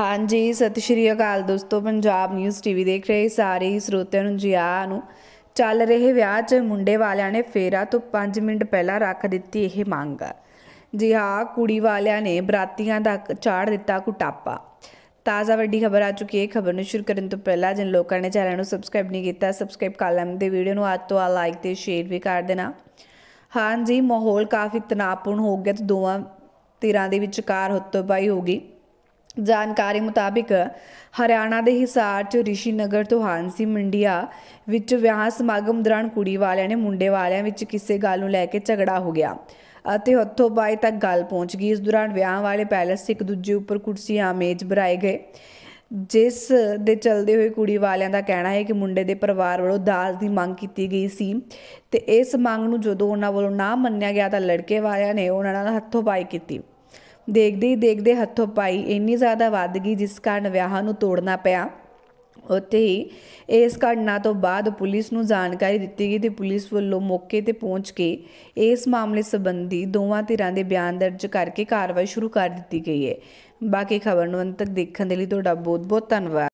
ਹਾਂਜੀ ਸਤਿ ਸ਼੍ਰੀ ਅਕਾਲ ਦੋਸਤੋ ਪੰਜਾਬ ਨਿਊਜ਼ ਟੀਵੀ ਦੇਖ ਰਹੇ ਸਾਰੇ ਸਰੋਤਿਆਂ ਨੂੰ ਜੀ ਆ ਨੂੰ ਚੱਲ ਰਹੇ ਵਿਆਹ 'ਚ ਮੁੰਡੇ ਵਾਲਿਆਂ ਨੇ ਫੇਰਾ ਤੋਂ 5 ਮਿੰਟ ਪਹਿਲਾਂ ਰੱਖ ਦਿੱਤੀ ਇਹ ਮੰਗ ਜੀ ਹਾਂ ਕੁੜੀ ਵਾਲਿਆਂ ਨੇ ਬਰਾਤੀਆਂ ਦਾ ਚਾੜ ਦਿੱਤਾ ਕੁਟਾਪਾ ਤਾਜ਼ਾ ਵੱਡੀ ਖਬਰ ਆ ਚੁੱਕੀ ਹੈ ਖਬਰ ਨੂੰ ਸ਼ੁਰੂ ਕਰਨ ਤੋਂ ਪਹਿਲਾਂ ਜਿਨ ਲੋਕਾਂ ਨੇ ਚੈਨਲ ਨੂੰ ਸਬਸਕ੍ਰਾਈਬ ਨਹੀਂ ਕੀਤਾ ਸਬਸਕ੍ਰਾਈਬ ਕਰ ਲੈਣ ਤੇ ਵੀਡੀਓ ਨੂੰ ਅੱਜ ਤੋਂ ਆ ਲਾਈਕ ਤੇ ਸ਼ੇਅਰ ਵੀ ਕਰ ਦੇਣਾ ਹਾਂਜੀ ਮਾਹੌਲ ਕਾਫੀ ਤਣਾਅਪੂਰਨ ਹੋ ਗਿਆ ਤੇ ਦੋਵਾਂ ਧਿਰਾਂ ਦੇ ਵਿਚਕਾਰ ਹੁੱਤੋਬਾਈ ਹੋ ਗਈ ਜਾਣਕਾਰੀ ਮੁਤਾਬਿਕ ਹਰਿਆਣਾ ਦੇ ਹਿਸਾਰ ਚ ਰਿਸ਼ੀ ਨਗਰ ਤੋਂ ਹਾਂਸੀ ਮੰਡੀਆ ਵਿੱਚ ਵਿਆਹ ਸਮਾਗਮ ਦੌਰਾਨ ਕੁੜੀ ਵਾਲਿਆਂ ਨੇ ਮੁੰਡੇ ਵਾਲਿਆਂ ਵਿੱਚ ਕਿਸੇ ਗੱਲ ਨੂੰ ਲੈ ਕੇ ਝਗੜਾ ਹੋ ਗਿਆ ਅਤੇ ਹੱਥੋਂ ਬਾਈ ਤੱਕ ਗੱਲ ਪਹੁੰਚ ਗਈ ਇਸ ਦੌਰਾਨ ਵਿਆਹ ਵਾਲੇ ਪੈਲਸ ਇੱਕ ਦੂਜੇ ਉੱਪਰ ਕੁਰਸੀਆਂ ਮੇਜ਼ ਬਰਾਏ ਗਏ ਜਿਸ ਦੇ ਚਲਦੇ ਹੋਏ ਕੁੜੀ ਵਾਲਿਆਂ ਦਾ ਕਹਿਣਾ ਹੈ ਕਿ ਮੁੰਡੇ ਦੇ ਪਰਿਵਾਰ ਵੱਲੋਂ ਦਾਜ ਦੀ ਮੰਗ ਕੀਤੀ ਗਈ ਸੀ ਤੇ ਇਸ ਮੰਗ ਨੂੰ ਜਦੋਂ ਉਹਨਾਂ ਵੱਲੋਂ ਨਾ ਮੰਨਿਆ ਗਿਆ ਤਾਂ ਲੜਕੇ ਵਾਲਿਆਂ ਨੇ ਉਹਨਾਂ ਨਾਲ ਹੱਥੋਂ ਪਾਈ ਕੀਤੀ ਦੇਖਦੇ ਹੀ ਦੇਖਦੇ ਹੱਥੋਂ ਪਾਈ ਇੰਨੀ ਜ਼ਿਆਦਾ ਵੱਧ ਗਈ ਜਿਸ ਕਾਰਨ ਵਿਆਹ ਨੂੰ ਤੋੜਨਾ ਪਿਆ ਉੱਥੇ ਹੀ ਇਸ ਘਟਨਾ ਤੋਂ ਬਾਅਦ ਪੁਲਿਸ ਨੂੰ ਜਾਣਕਾਰੀ ਦਿੱਤੀ ਗਈ ਤੇ ਪੁਲਿਸ ਵੱਲੋਂ ਮੌਕੇ ਤੇ ਪਹੁੰਚ ਕੇ ਇਸ ਮਾਮਲੇ ਸੰਬੰਧੀ ਦੋਵਾਂ ਧਿਰਾਂ ਦੇ ਬਿਆਨ ਦਰਜ ਕਰਕੇ ਕਾਰਵਾਈ ਸ਼ੁਰੂ ਕਰ ਦਿੱਤੀ ਗਈ ਹੈ ਬਾਕੀ ਖਬਰ ਨੂੰ ਅੰਤ ਤੱਕ ਦੇਖਣ ਦੇ ਲਈ ਤੁਹਾਡਾ ਬਹੁਤ ਬਹੁਤ ਧੰਨਵਾਦ